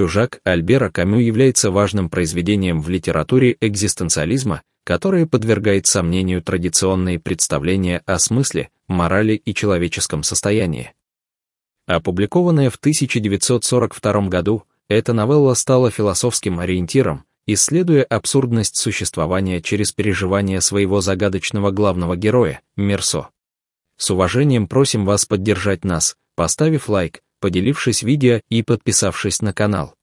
«Чужак» Альбера Камю является важным произведением в литературе экзистенциализма, которое подвергает сомнению традиционные представления о смысле, морали и человеческом состоянии. Опубликованная в 1942 году, эта новелла стала философским ориентиром, исследуя абсурдность существования через переживание своего загадочного главного героя, Мерсо. С уважением просим вас поддержать нас, поставив лайк, поделившись видео и подписавшись на канал.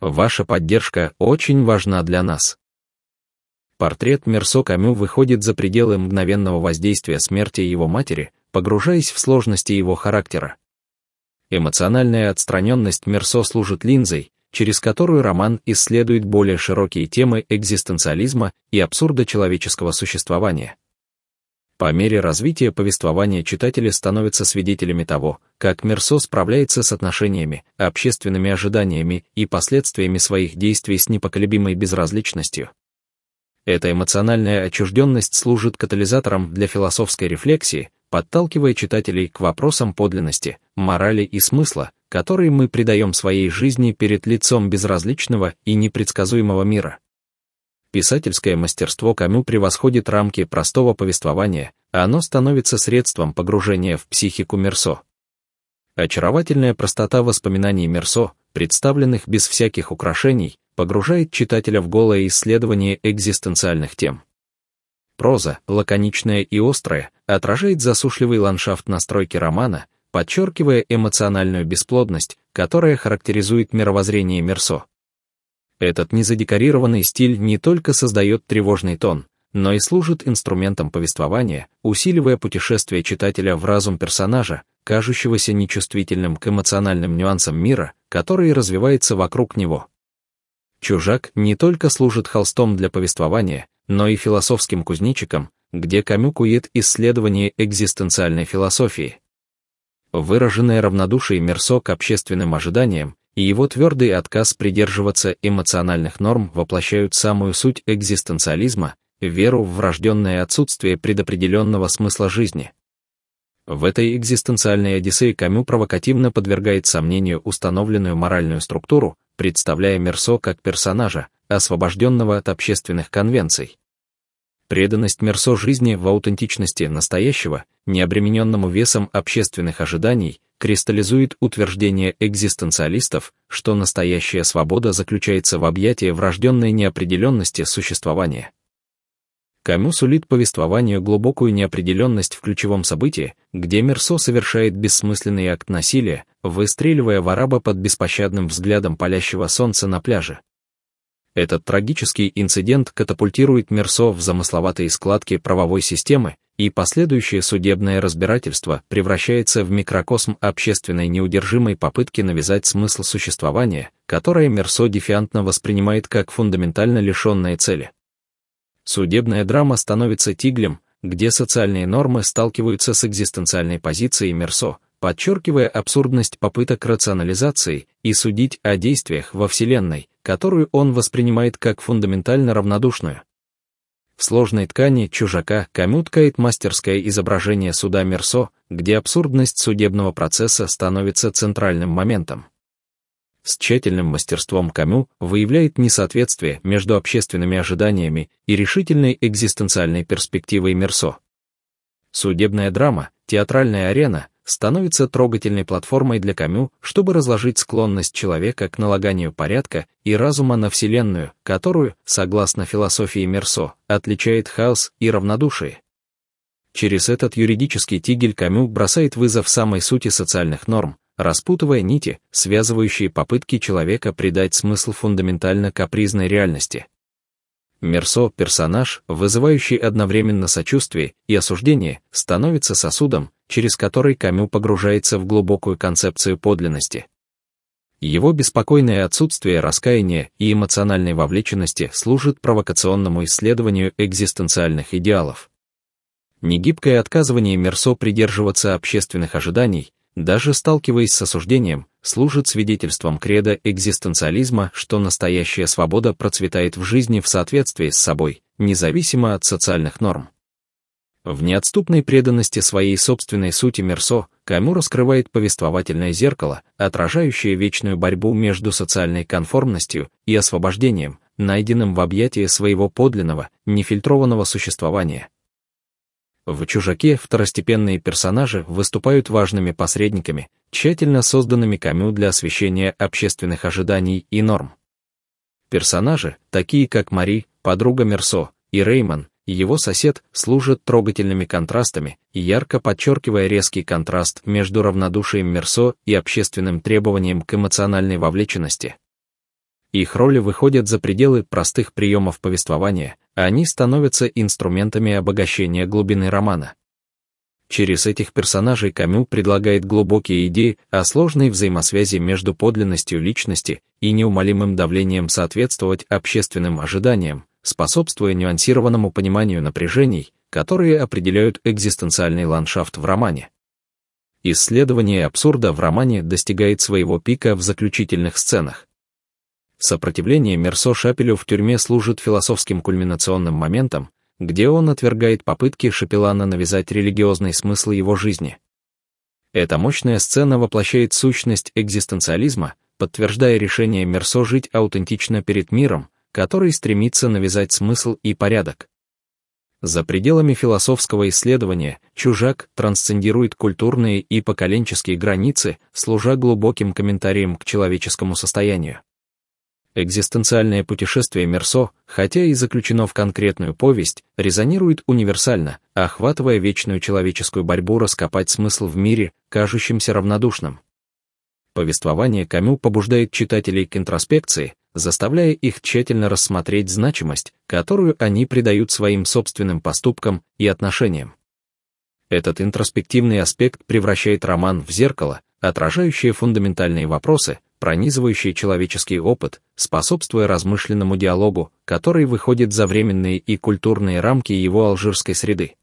Ваша поддержка очень важна для нас. Портрет Мерсо Камю выходит за пределы мгновенного воздействия смерти его матери, погружаясь в сложности его характера. Эмоциональная отстраненность Мерсо служит линзой, через которую роман исследует более широкие темы экзистенциализма и абсурда человеческого существования. По мере развития повествования читатели становятся свидетелями того, как Мерсо справляется с отношениями, общественными ожиданиями и последствиями своих действий с непоколебимой безразличностью. Эта эмоциональная отчужденность служит катализатором для философской рефлексии, подталкивая читателей к вопросам подлинности, морали и смысла, которые мы придаем своей жизни перед лицом безразличного и непредсказуемого мира. Писательское мастерство Камю превосходит рамки простого повествования, а оно становится средством погружения в психику Мерсо. Очаровательная простота воспоминаний Мерсо, представленных без всяких украшений, погружает читателя в голое исследование экзистенциальных тем. Проза, лаконичная и острая, отражает засушливый ландшафт настройки романа, подчеркивая эмоциональную бесплодность, которая характеризует мировоззрение Мерсо. Этот незадекорированный стиль не только создает тревожный тон, но и служит инструментом повествования, усиливая путешествие читателя в разум персонажа, кажущегося нечувствительным к эмоциональным нюансам мира, который развивается вокруг него. «Чужак» не только служит холстом для повествования, но и философским кузнечиком, где Камю кует исследование экзистенциальной философии. Выраженное равнодушие Мерсо к общественным ожиданиям, и его твердый отказ придерживаться эмоциональных норм воплощают самую суть экзистенциализма, веру в врожденное отсутствие предопределенного смысла жизни. В этой экзистенциальной одиссее Камю провокативно подвергает сомнению установленную моральную структуру, представляя Мерсо как персонажа, освобожденного от общественных конвенций. Преданность Мерсо жизни в аутентичности настоящего, необремененному весом общественных ожиданий – кристаллизует утверждение экзистенциалистов, что настоящая свобода заключается в объятии врожденной неопределенности существования. Камю сулит повествованию глубокую неопределенность в ключевом событии, где Мерсо совершает бессмысленный акт насилия, выстреливая в араба под беспощадным взглядом палящего солнца на пляже. Этот трагический инцидент катапультирует Мерсо в замысловатые складки правовой системы и последующее судебное разбирательство превращается в микрокосм общественной неудержимой попытки навязать смысл существования, которое Мерсо дефиантно воспринимает как фундаментально лишенные цели. Судебная драма становится тиглем, где социальные нормы сталкиваются с экзистенциальной позицией Мерсо, подчеркивая абсурдность попыток рационализации и судить о действиях во Вселенной, которую он воспринимает как фундаментально равнодушную. В сложной ткани чужака Камю ткает мастерское изображение суда Мерсо, где абсурдность судебного процесса становится центральным моментом. С тщательным мастерством Камю выявляет несоответствие между общественными ожиданиями и решительной экзистенциальной перспективой Мерсо. Судебная драма, театральная арена, становится трогательной платформой для Камю, чтобы разложить склонность человека к налаганию порядка и разума на Вселенную, которую, согласно философии Мерсо, отличает хаос и равнодушие. Через этот юридический тигель Камю бросает вызов самой сути социальных норм, распутывая нити, связывающие попытки человека придать смысл фундаментально капризной реальности. Мерсо – персонаж, вызывающий одновременно сочувствие и осуждение, становится сосудом, через который Камю погружается в глубокую концепцию подлинности. Его беспокойное отсутствие раскаяния и эмоциональной вовлеченности служит провокационному исследованию экзистенциальных идеалов. Негибкое отказывание Мерсо придерживаться общественных ожиданий даже сталкиваясь с осуждением, служит свидетельством кредо экзистенциализма, что настоящая свобода процветает в жизни в соответствии с собой, независимо от социальных норм. В неотступной преданности своей собственной сути Мерсо Камю раскрывает повествовательное зеркало, отражающее вечную борьбу между социальной конформностью и освобождением, найденным в объятии своего подлинного, нефильтрованного существования, в «Чужаке» второстепенные персонажи выступают важными посредниками, тщательно созданными Камю для освещения общественных ожиданий и норм. Персонажи, такие как Мари, подруга Мерсо, и Рейман, и его сосед, служат трогательными контрастами, ярко подчеркивая резкий контраст между равнодушием Мерсо и общественным требованием к эмоциональной вовлеченности. Их роли выходят за пределы простых приемов повествования, они становятся инструментами обогащения глубины романа. Через этих персонажей Камю предлагает глубокие идеи о сложной взаимосвязи между подлинностью личности и неумолимым давлением соответствовать общественным ожиданиям, способствуя нюансированному пониманию напряжений, которые определяют экзистенциальный ландшафт в романе. Исследование абсурда в романе достигает своего пика в заключительных сценах, Сопротивление Мерсо Шапелю в тюрьме служит философским кульминационным моментом, где он отвергает попытки Шапелана навязать религиозный смысл его жизни. Эта мощная сцена воплощает сущность экзистенциализма, подтверждая решение Мерсо жить аутентично перед миром, который стремится навязать смысл и порядок. За пределами философского исследования чужак трансцендирует культурные и поколенческие границы, служа глубоким комментарием к человеческому состоянию. Экзистенциальное путешествие Мерсо, хотя и заключено в конкретную повесть, резонирует универсально, охватывая вечную человеческую борьбу раскопать смысл в мире, кажущемся равнодушным. Повествование Камю побуждает читателей к интроспекции, заставляя их тщательно рассмотреть значимость, которую они придают своим собственным поступкам и отношениям. Этот интроспективный аспект превращает роман в зеркало, отражающее фундаментальные вопросы, пронизывающий человеческий опыт, способствуя размышленному диалогу, который выходит за временные и культурные рамки его алжирской среды.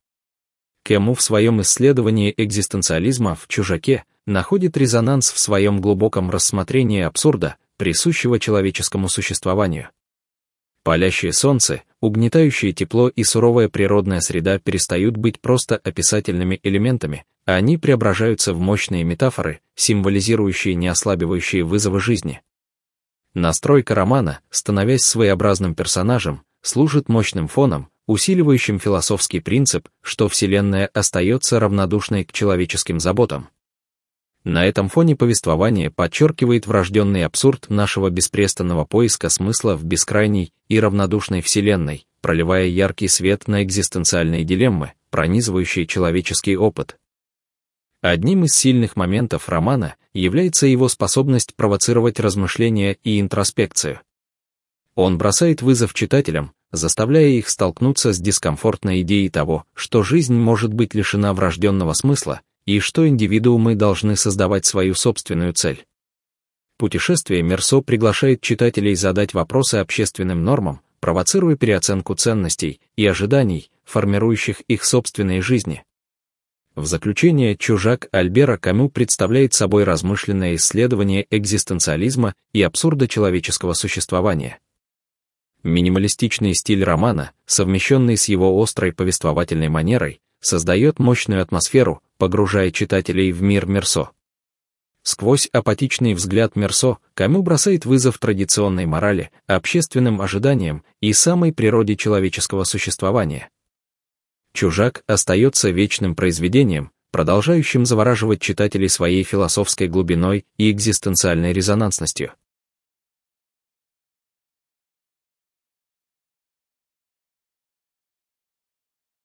Кему в своем исследовании экзистенциализма в «Чужаке» находит резонанс в своем глубоком рассмотрении абсурда, присущего человеческому существованию, Палящее солнце, угнетающее тепло и суровая природная среда перестают быть просто описательными элементами, а они преображаются в мощные метафоры, символизирующие неослабевающие вызовы жизни. Настройка романа, становясь своеобразным персонажем, служит мощным фоном, усиливающим философский принцип, что Вселенная остается равнодушной к человеческим заботам. На этом фоне повествование подчеркивает врожденный абсурд нашего беспрестанного поиска смысла в бескрайней и равнодушной Вселенной, проливая яркий свет на экзистенциальные дилеммы, пронизывающие человеческий опыт. Одним из сильных моментов романа является его способность провоцировать размышления и интроспекцию. Он бросает вызов читателям, заставляя их столкнуться с дискомфортной идеей того, что жизнь может быть лишена врожденного смысла, и что индивидуумы должны создавать свою собственную цель. Путешествие Мерсо приглашает читателей задать вопросы общественным нормам, провоцируя переоценку ценностей и ожиданий, формирующих их собственные жизни. В заключение «Чужак» Альбера Камю представляет собой размышленное исследование экзистенциализма и абсурда человеческого существования. Минималистичный стиль романа, совмещенный с его острой повествовательной манерой, создает мощную атмосферу, погружая читателей в мир Мерсо. Сквозь апатичный взгляд Мерсо Камю бросает вызов традиционной морали, общественным ожиданиям и самой природе человеческого существования. «Чужак» остается вечным произведением, продолжающим завораживать читателей своей философской глубиной и экзистенциальной резонансностью.